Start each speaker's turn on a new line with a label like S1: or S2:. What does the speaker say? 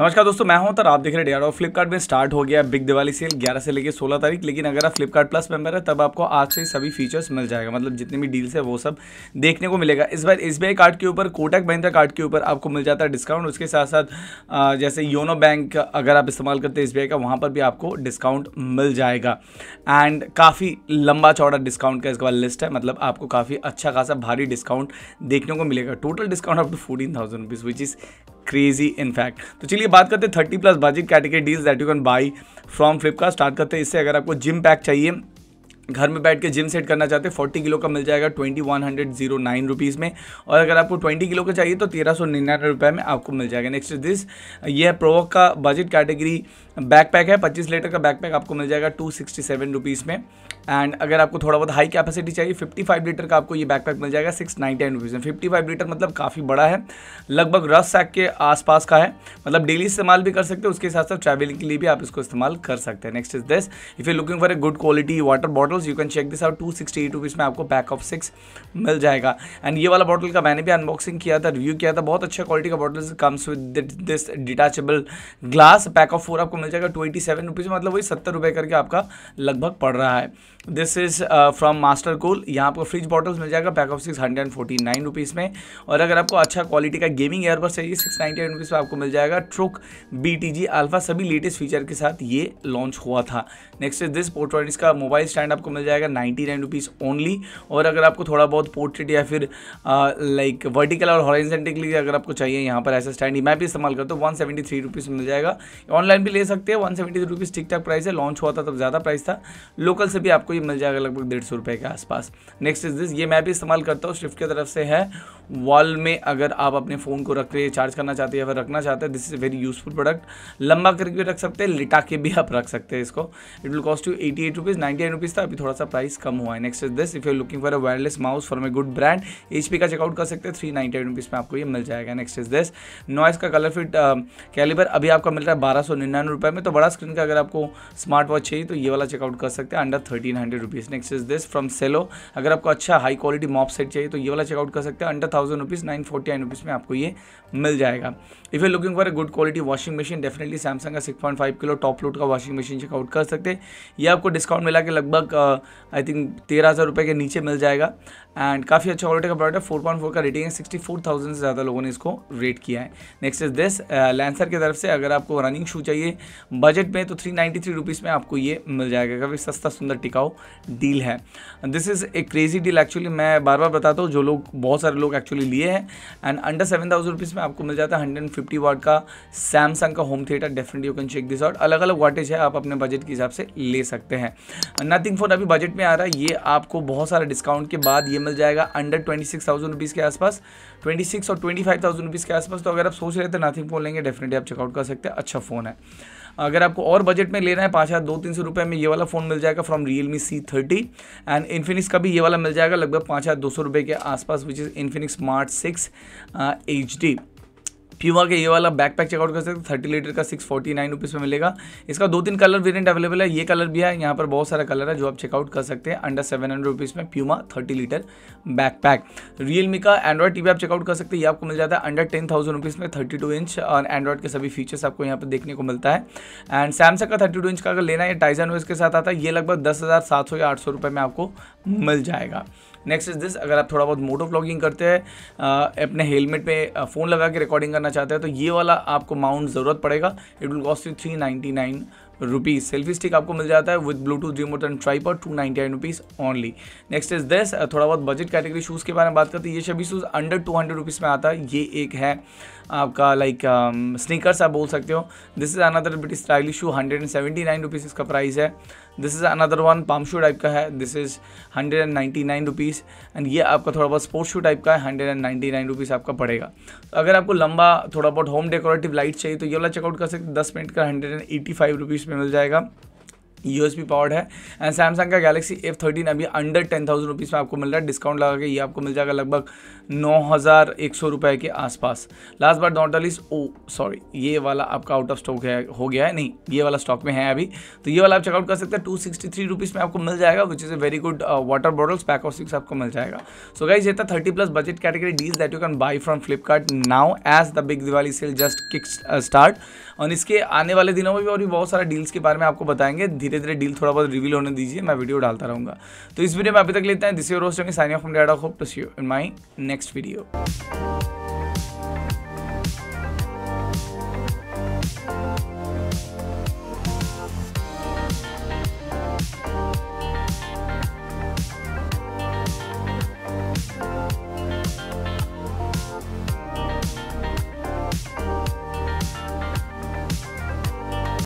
S1: नमस्कार दोस्तों मैं हूं तर आप देख रहे हैं और फ्लिपकार्ट में स्टार्ट हो गया बिग दिवाली सेल 11 से लेकर 16 तारीख लेकिन अगर आप फ्लिपकार्ट प्लस मेंबर है तब आपको आज से सभी फीचर्स मिल जाएगा मतलब जितने भी डील्स है वो सब देखने को मिलेगा इस बार एस कार्ड के ऊपर कोटक महिंद्रा कार्ड के ऊपर आपको मिल जाता है डिस्काउंट उसके साथ साथ जैसे योनो बैंक अगर आप इस्तेमाल करते हैं एस का वहाँ पर भी आपको डिस्काउंट मिल जाएगा एंड काफ़ी लंबा चौड़ा डिस्काउंट का इसके बाद लिस्ट है मतलब आपको काफ़ी अच्छा खासा भारी डिस्काउंट देखने को मिलेगा total discount up to fourteen thousand rupees which is crazy in fact तो चलिए बात करते हैं thirty plus budget category deals that you can buy from Flipkart start करते हैं इससे अगर आपको जिम पैक चाहिए घर में बैठ के जिम सेट करना चाहते हैं फोर्टी किलो का मिल जाएगा twenty one hundred zero nine rupees में और अगर आपको ट्वेंटी किलो का चाहिए तो तेरह सौ निन्यानवे रुपये में आपको मिल जाएगा नेक्स्ट दिस ये है प्रोवक का बजट कैटेगरी बैकपैक है पच्चीस लीटर का बैकपैक आपको मिल जाएगा टू सिक्सटी सेवन रुपीज़ में एंड अगर आपको थोड़ा बहुत हाई कैपेसिटी चाहिए 55 लीटर का आपको ये बैकपैक मिल जाएगा सिक्स नाइन्टी नाइन रुपीज़ में फिफ्टी लीटर मतलब काफ़ी बड़ा है लगभग रस सैक के आसपास का है मतलब डेली इस्तेमाल भी कर सकते हैं उसके साथ साथ ट्रैवलिंग के लिए भी आप इसको इस्तेमाल कर सकते हैं next is this if you looking for a good quality water bottles you can check this out two sixty eight rupees में आपको पैक ऑफ सिक्स मिल जाएगा एंड ये वाला बॉटल का मैंने भी अनबॉक्सिंग किया था रिव्यू किया था बहुत अच्छा क्वालिटी का bottle comes with this detachable glass pack of four आपको मिल जाएगा टू एटी सेवन रुपीज़ में मतलब वही सत्तर रुपये करके आपका लगभग पड़ रहा है this is from master cool यहाँ आपको फ्रिज बॉटल्स मिल जाएगा pack of six hundred and forty nine rupees में और अगर आपको अच्छा क्वालिटी का गेमिंग एयरबस चाहिए सिक्स नाइन्टी एट रुपीज़ में आपको मिल जाएगा Truke B T G alpha सभी लेटेस्ट फीचर के साथ ये लॉन्च हुआ था नेक्स्ट इज दिस पोर्ट्रेट इसका मोबाइल स्टैंड आपको मिल जाएगा नाइन्टी नाइन रुपीज़ ओनली और अगर आपको थोड़ा बहुत पोर्ट्रेट या फिर लाइक uh, वर्टिकल और हॉरेंजेंटिकली अगर आपको चाहिए यहाँ पर ऐसा स्टैंड मैं भी इस्तेमाल करता हूँ वन सेवेंटी थ्री रुपीज़ मिल जाएगा ऑनलाइन भी ले सकते हैं वन सेवेंटी थ्री रुपीज़ ठीक ठाक प्राइस है लॉन्च हुआ था तब ज़्यादा प्राइस था लोकल से भी आपको आपको ये मिल जाएगा लगभग डेढ़ सौ रुपये के आसपास नेक्स्ट इज दिस ये मैं भी इस्तेमाल करता हूँ स्विफ्ट की तरफ से है वॉल में अगर आप अपने फ़ोन को रख रहे चार्ज करना चाहते हैं या फिर रखना चाहते हैं this is very useful product लंबा करके भी रख सकते हैं लिटा के भी आप रख सकते हैं इसको it will cost you eighty eight rupees ninety eight rupees था अभी थोड़ा सा प्राइस कम हुआ है next is this if you looking for a wireless mouse for a good brand H का चेकआउट कर सकते हैं थ्री नाइन्टी एट रुपीज़ में आपको ये मिल जाएगा नेक्स्ट इज दिस नॉइस का कलर फिट कैलिबर अभी आपका मिल रहा है बारह सौ निन्यानवे रुपये में तो बड़ा स्क्रीन का अगर आपको स्मार्ट वॉच चाहिए तो ये वाला चेकआउट कर सकते हैं under thirty hundred rupees next is this from Cello अगर आपको अच्छा हाई क्वालिटी मॉप सेट चाहिए तो ये वाला चेकआउट कर सकते हैं under thousand rupees nine forty nine rupees में आपको ये मिल जाएगा if you looking for a good quality washing machine definitely Samsung का six point five kilo top load का वॉशिंग मशीन चेकआउट कर सकते हैं ये आपको डिस्काउंट मिला के लगभग आई uh, थिंक तेरह हज़ार रुपये के नीचे मिल जाएगा एंड काफ़ी अच्छा क्वालिटी का प्रोडक्ट है फोर पॉइंट फोर का रेटिंग है सिक्सटी फोर थाउजेंड से ज़्यादा लोगों ने इसको रेट किया है नेक्स्ट इज दिस लैंसर की तरफ से अगर आपको रनिंग शू चाहिए बजट में तो थ्री नाइन्टी थ्री रुपीज़ में आपको ये मिल जाएगा काफ़ी सस्ता सुंदर टिकाओ पाओ डील है this is a crazy deal actually मैं बार बार बताता हूँ जो लोग बहुत सारे लोग एक्चुअली लिए हैं and under seven thousand rupees में आपको मिल जाता है हंड्रेड फिफ्टी वाट का सैमसंग का home theatre definitely you can check this out अलग अलग वाटेज है आप अपने बजट के हिसाब से ले सकते हैं नथिंग फोन अभी बजट में आ रहा है ये आपको बहुत सारे डिस्काउंट के बाद ये मिल जाएगा under twenty six thousand rupees के आसपास ट्वेंटी सिक्स और ट्वेंटी फाइव थाउजेंड रुपीज़ के आसपास तो अगर आप सोच रहे थे नथिंग फोन लेंगे डेफिनेटली आप चेकआउट कर सकते हैं अच्छा फ़ोन है अगर आपको और बजट में लेना है पाँच हज़ार दो तीन सौ रुपये में ये वाला फ़ोन मिल जाएगा from Realme C thirty and Infinix का भी ये वाला मिल जाएगा लगभग पाँच हज़ार दो सौ रुपये के आसपास which is Infinix smart six H D Puma के ये वाला बैक पैक चेकआउट कर सकते हैं थर्टी लीटर का सिक्स फोर्टी नाइन रुपीज़ में मिलेगा इसका दो तीन कलर वेरिएंट अवेलेबल है ये कलर भी है यहाँ पर बहुत सारा कलर है जो आप चेकआउट कर सकते हैं अंडर सेवन हंड्रेड रुपीज़ में Puma thirty litre backpack Realme का एंड्रॉइड टीवी आप चेकआउट कर सकते हैं ये आपको मिल जाता है अंडर टेन थाउजेंड रुपीज़ में थर्टी टू इंच और एंड्रॉइड के सभी फीचर्स आपको यहाँ पर देखने को मिलता है एंड सैमसंग का थर्टी टू इंच का अगर लेना है टाइजन वेस के साथ आता है ये लगभग दस हज़ार सात सौ या आठ सौ रुपये में आपको मिल जाएगा नेक्स्ट इज दिस अगर आप थोड़ा बहुत मोटो ब्लॉगिंग करते हैं अपने हेलमेट पे फ़ोन लगा के रिकॉर्डिंग करना चाहते हैं तो ये वाला आपको माउंट ज़रूरत पड़ेगा it will cost you three ninety nine rupees selfie stick आपको मिल जाता है विद ब्लूटूथ रिमोट एंड पर two ninety nine rupees only next is this थोड़ा बहुत बजट कैटेगरी शूज़ के बारे में बात करते हैं ये सभी shoes under two hundred rupees में आता है ये एक है आपका लाइक स्नीकर्स आप बोल सकते हो this is another bit stylish shoe hundred and seventy nine rupees इसका प्राइस है this is another one palm shoe type का है this is hundred and ninety nine rupees and ये आपका थोड़ा बहुत स्पोर्ट्स शू टाइप का है hundred and ninety nine rupees आपका पड़ेगा तो अगर आपको लंबा थोड़ा बहुत होम डेकोरेटिव लाइट चाहिए तो ये वाला चेकआउट कर सकते दस मिनट का hundred and eighty five rupees में मिल जाएगा यू एस पावर्ड है एंड सैमसंग का गैलेक्सी एफ थर्टीन अभी अंडर टेन थाउजेंड रुपीज़ में आपको मिल रहा है डिस्काउंट लगा के ये आपको मिल जाएगा लगभग नौ हज़ार एक सौ रुपये के आसपास लास्ट बार नॉट अलीस ओ सॉरी ये वाला आपका आउट ऑफ स्टॉक है हो गया है नहीं ये वाला स्टॉक में है अभी तो ये वाला आप चेकआउट कर सकते हैं टू सिक्सटी थ्री रुपीज़ में आपको मिल जाएगा which is a very good water bottles pack of six आपको मिल जाएगा सो गाइज ये था thirty plus budget category deals that you can buy from Flipkart now as the big Diwali sale just kick start और इसके आने वाले दिनों में भी और भी बहुत सारे डील्स के बारे में आपको बताएंगे धीरे धीरे डील थोड़ा बहुत रिवील होने दीजिए मैं वीडियो डालता रहूँगा तो इस वीडियो में अभी तक लेते हैं this rose roast sign off from hope to see you in my next video